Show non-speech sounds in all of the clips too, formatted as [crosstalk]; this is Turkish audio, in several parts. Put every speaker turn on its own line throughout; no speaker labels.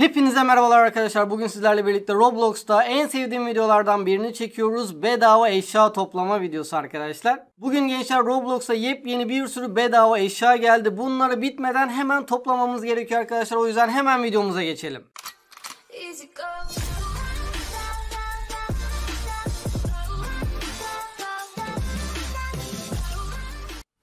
Hepinize merhabalar arkadaşlar. Bugün sizlerle birlikte Roblox'ta en sevdiğim videolardan birini çekiyoruz. Bedava eşya toplama videosu arkadaşlar. Bugün gençler Roblox'a yepyeni bir sürü bedava eşya geldi. Bunları bitmeden hemen toplamamız gerekiyor arkadaşlar. O yüzden hemen videomuza geçelim.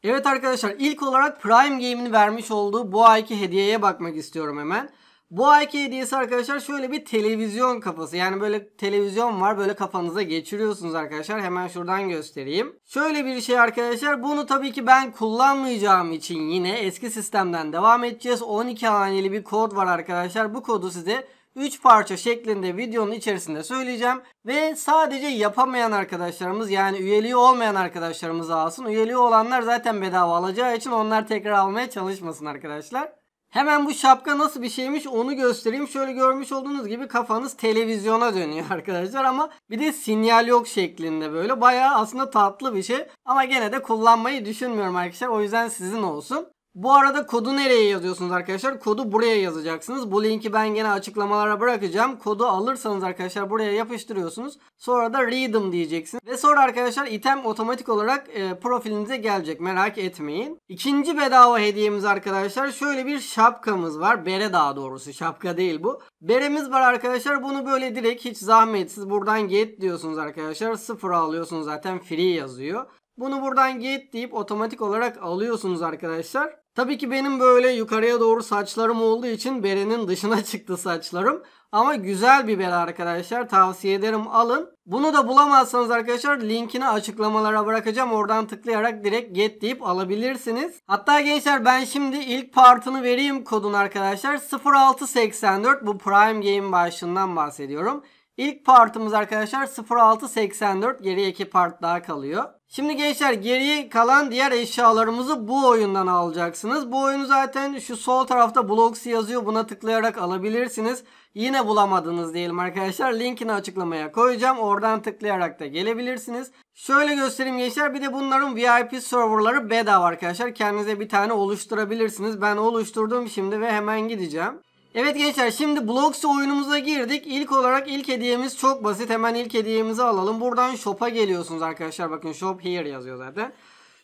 Evet arkadaşlar ilk olarak Prime Game'in vermiş olduğu bu ayki hediyeye bakmak istiyorum hemen. Bu ayki hediyesi arkadaşlar şöyle bir televizyon kafası. Yani böyle televizyon var böyle kafanıza geçiriyorsunuz arkadaşlar. Hemen şuradan göstereyim. Şöyle bir şey arkadaşlar. Bunu tabii ki ben kullanmayacağım için yine eski sistemden devam edeceğiz. 12 haneli bir kod var arkadaşlar. Bu kodu size 3 parça şeklinde videonun içerisinde söyleyeceğim. Ve sadece yapamayan arkadaşlarımız yani üyeliği olmayan arkadaşlarımız alsın. Üyeliği olanlar zaten bedava alacağı için onlar tekrar almaya çalışmasın arkadaşlar. Hemen bu şapka nasıl bir şeymiş onu göstereyim. Şöyle görmüş olduğunuz gibi kafanız televizyona dönüyor [laughs] arkadaşlar ama bir de sinyal yok şeklinde böyle. Bayağı aslında tatlı bir şey ama gene de kullanmayı düşünmüyorum arkadaşlar. O yüzden sizin olsun. Bu arada kodu nereye yazıyorsunuz arkadaşlar? Kodu buraya yazacaksınız. Bu linki ben gene açıklamalara bırakacağım. Kodu alırsanız arkadaşlar buraya yapıştırıyorsunuz. Sonra da read'em diyeceksin. Ve sonra arkadaşlar item otomatik olarak e, profilinize gelecek. Merak etmeyin. İkinci bedava hediyemiz arkadaşlar şöyle bir şapkamız var. Bere daha doğrusu şapka değil bu. Beremiz var arkadaşlar. Bunu böyle direkt hiç zahmetsiz buradan get diyorsunuz arkadaşlar. Sıfır alıyorsunuz zaten free yazıyor. Bunu buradan get deyip otomatik olarak alıyorsunuz arkadaşlar. Tabii ki benim böyle yukarıya doğru saçlarım olduğu için berenin dışına [laughs] çıktı saçlarım. Ama güzel bir bere arkadaşlar. Tavsiye ederim alın. Bunu da bulamazsanız arkadaşlar linkini açıklamalara bırakacağım. Oradan tıklayarak direkt get deyip alabilirsiniz. Hatta gençler ben şimdi ilk partını vereyim kodun arkadaşlar. 0684 bu Prime Game başlığından bahsediyorum. İlk partımız arkadaşlar 0684 geriye iki part daha kalıyor. Şimdi gençler geriye kalan diğer eşyalarımızı bu oyundan alacaksınız. Bu oyunu zaten şu sol tarafta Blocks yazıyor buna tıklayarak alabilirsiniz. Yine bulamadınız diyelim arkadaşlar. Linkini açıklamaya koyacağım. Oradan tıklayarak da gelebilirsiniz. Şöyle göstereyim gençler. Bir de bunların VIP serverları bedava arkadaşlar. Kendinize bir tane oluşturabilirsiniz. Ben oluşturdum şimdi ve hemen gideceğim. Evet gençler şimdi Blocks oyunumuza girdik. İlk olarak ilk hediyemiz çok basit. Hemen ilk hediyemizi alalım. Buradan shop'a geliyorsunuz arkadaşlar. Bakın shop here yazıyor zaten.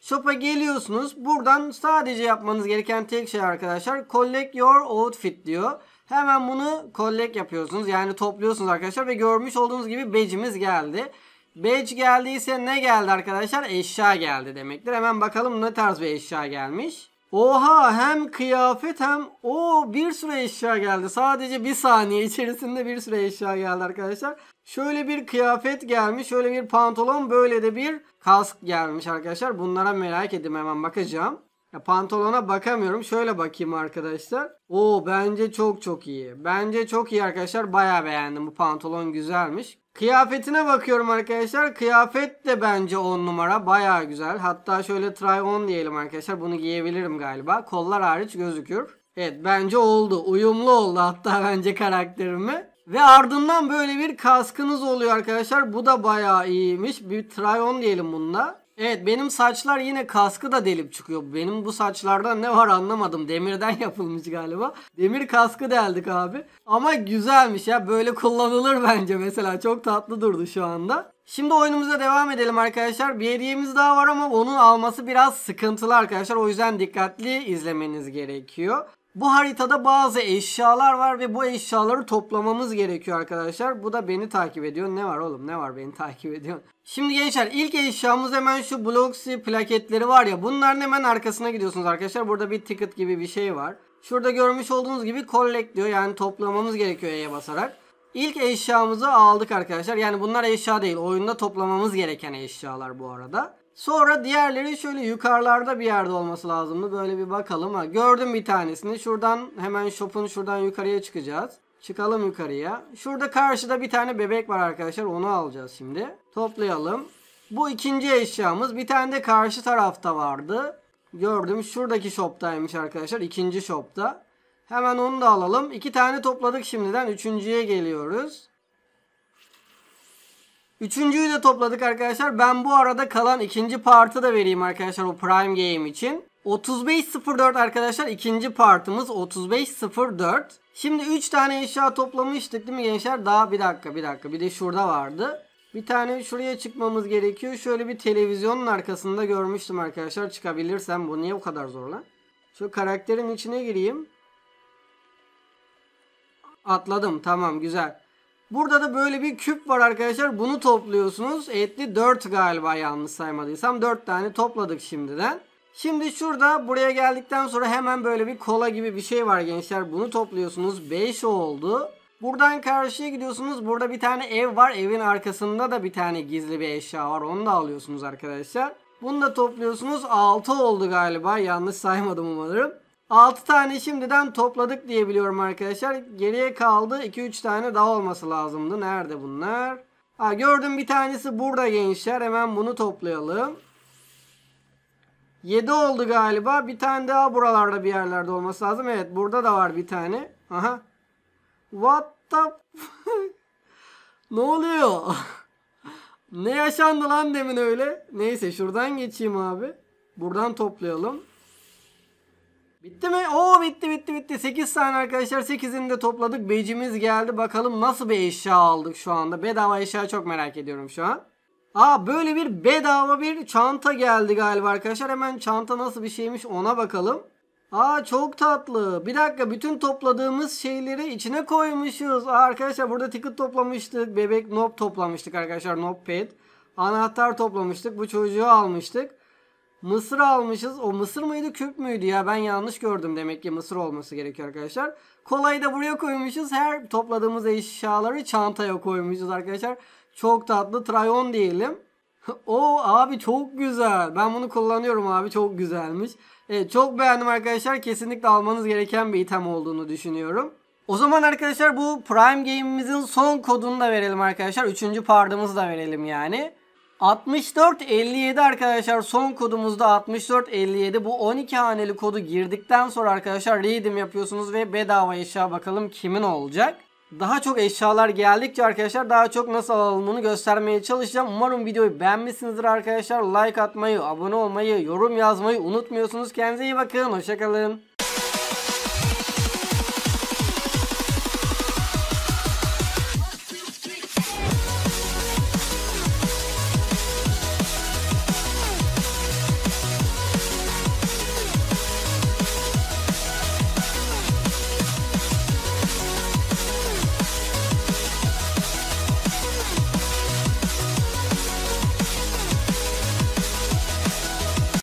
Shop'a geliyorsunuz. Buradan sadece yapmanız gereken tek şey arkadaşlar collect your outfit diyor. Hemen bunu collect yapıyorsunuz. Yani topluyorsunuz arkadaşlar ve görmüş olduğunuz gibi badge'imiz geldi. Badge geldiyse ne geldi arkadaşlar? Eşya geldi demektir. Hemen bakalım ne tarz bir eşya gelmiş. Oha hem kıyafet hem o bir sürü eşya geldi. Sadece bir saniye içerisinde bir sürü eşya geldi arkadaşlar. Şöyle bir kıyafet gelmiş. Şöyle bir pantolon. Böyle de bir kask gelmiş arkadaşlar. Bunlara merak edip hemen bakacağım. Ya pantolona bakamıyorum. Şöyle bakayım arkadaşlar. Oo bence çok çok iyi. Bence çok iyi arkadaşlar. Baya beğendim. Bu pantolon güzelmiş. Kıyafetine bakıyorum arkadaşlar. Kıyafet de bence 10 numara. Baya güzel. Hatta şöyle try on diyelim arkadaşlar. Bunu giyebilirim galiba. Kollar hariç gözüküyor. Evet bence oldu. Uyumlu oldu hatta [laughs] bence karakterimi. Ve ardından böyle bir kaskınız oluyor arkadaşlar. Bu da baya iyiymiş. Bir try on diyelim bununla. Evet benim saçlar yine kaskı da delip çıkıyor. Benim bu saçlardan ne var anlamadım. Demirden [laughs] yapılmış galiba. Demir kaskı deldik abi. Ama güzelmiş ya böyle kullanılır bence mesela. Çok tatlı durdu şu anda. Şimdi oyunumuza devam edelim arkadaşlar. Bir hediyemiz daha var ama onun alması biraz sıkıntılı arkadaşlar. O yüzden dikkatli izlemeniz gerekiyor. Bu haritada bazı eşyalar var ve bu eşyaları toplamamız gerekiyor arkadaşlar. Bu da beni takip ediyor. Ne var oğlum ne var beni [laughs] takip ediyor. Şimdi gençler ilk eşyamız hemen şu Bloxy plaketleri var ya. Bunların hemen arkasına gidiyorsunuz arkadaşlar. Burada bir ticket gibi bir şey var. Şurada görmüş olduğunuz gibi collect diyor. Yani toplamamız gerekiyor E'ye basarak. İlk eşyamızı aldık arkadaşlar. Yani bunlar eşya değil. Oyunda toplamamız gereken eşyalar bu arada. Sonra diğerleri şöyle yukarılarda bir yerde olması lazımdı. Böyle bir bakalım. Ha, gördüm bir tanesini. Şuradan hemen shop'un şuradan yukarıya çıkacağız. Çıkalım yukarıya. Şurada karşıda bir tane bebek var arkadaşlar. Onu alacağız şimdi. Toplayalım. Bu ikinci eşyamız. Bir tane de karşı tarafta vardı. Gördüm. Şuradaki shop'taymış arkadaşlar. İkinci shop'ta. Hemen onu da alalım. İki tane topladık şimdiden. Üçüncüye geliyoruz. Üçüncüyü de topladık arkadaşlar. Ben bu arada kalan ikinci partı da vereyim arkadaşlar o Prime Game için. 35.04 arkadaşlar ikinci partımız 35.04. Şimdi 3 tane eşya toplamıştık değil mi gençler? Daha bir dakika bir dakika bir de şurada vardı. Bir tane şuraya çıkmamız gerekiyor. Şöyle bir televizyonun arkasında görmüştüm arkadaşlar. Çıkabilirsem bu niye bu kadar zor lan? Şu karakterin içine gireyim. Atladım tamam güzel. Burada da böyle bir küp var arkadaşlar. Bunu topluyorsunuz. Etli 4 galiba yanlış saymadıysam. 4 tane topladık şimdiden. Şimdi şurada buraya geldikten sonra hemen böyle bir kola gibi bir şey var gençler. Bunu topluyorsunuz. 5 oldu. Buradan karşıya gidiyorsunuz. Burada bir tane ev var. Evin arkasında da bir tane gizli bir eşya var. Onu da alıyorsunuz arkadaşlar. Bunu da topluyorsunuz. 6 oldu galiba. Yanlış saymadım umarım. 6 tane şimdiden topladık diye biliyorum arkadaşlar. Geriye kaldı 2-3 tane daha olması lazımdı. Nerede bunlar? Ha, gördüm bir tanesi burada gençler. Hemen bunu toplayalım. 7 oldu galiba. Bir tane daha buralarda bir yerlerde olması lazım. Evet burada da var bir tane. Aha. What the [laughs] Ne oluyor? ne yaşandı lan demin öyle? Neyse şuradan geçeyim abi. Buradan toplayalım bitti mi? Oo bitti bitti bitti. 8 tane arkadaşlar. 8'ini de topladık. Becimiz geldi. Bakalım nasıl bir eşya aldık şu anda. Bedava eşya çok merak ediyorum şu an. Aa böyle bir bedava bir çanta geldi galiba arkadaşlar. Hemen çanta nasıl bir şeymiş ona bakalım. Aa çok tatlı. Bir dakika bütün topladığımız şeyleri içine koymuşuz. Aa, arkadaşlar burada ticket toplamıştık. Bebek nop toplamıştık arkadaşlar. Nop pet. Anahtar toplamıştık. Bu çocuğu almıştık. Mısır almışız. O mısır mıydı küp müydü ya? Ben yanlış gördüm. Demek ki mısır olması gerekiyor arkadaşlar. Kolayı da buraya koymuşuz. Her topladığımız eşyaları çantaya koymuşuz arkadaşlar. Çok tatlı. Trayon diyelim. [laughs] o abi çok güzel. Ben bunu kullanıyorum abi. Çok güzelmiş. Evet çok beğendim arkadaşlar. Kesinlikle almanız gereken bir item olduğunu düşünüyorum. O zaman arkadaşlar bu Prime Game'imizin son kodunu da verelim arkadaşlar. Üçüncü pardımızı da verelim yani. 6457 arkadaşlar son kodumuzda 6457 bu 12 haneli kodu girdikten sonra arkadaşlar redeem yapıyorsunuz ve bedava eşya bakalım kimin olacak. Daha çok eşyalar geldikçe arkadaşlar daha çok nasıl alındığını göstermeye çalışacağım. Umarım videoyu beğenmişsinizdir arkadaşlar. Like atmayı, abone olmayı, yorum yazmayı unutmuyorsunuz. Kendinize iyi bakın. Hoşçakalın.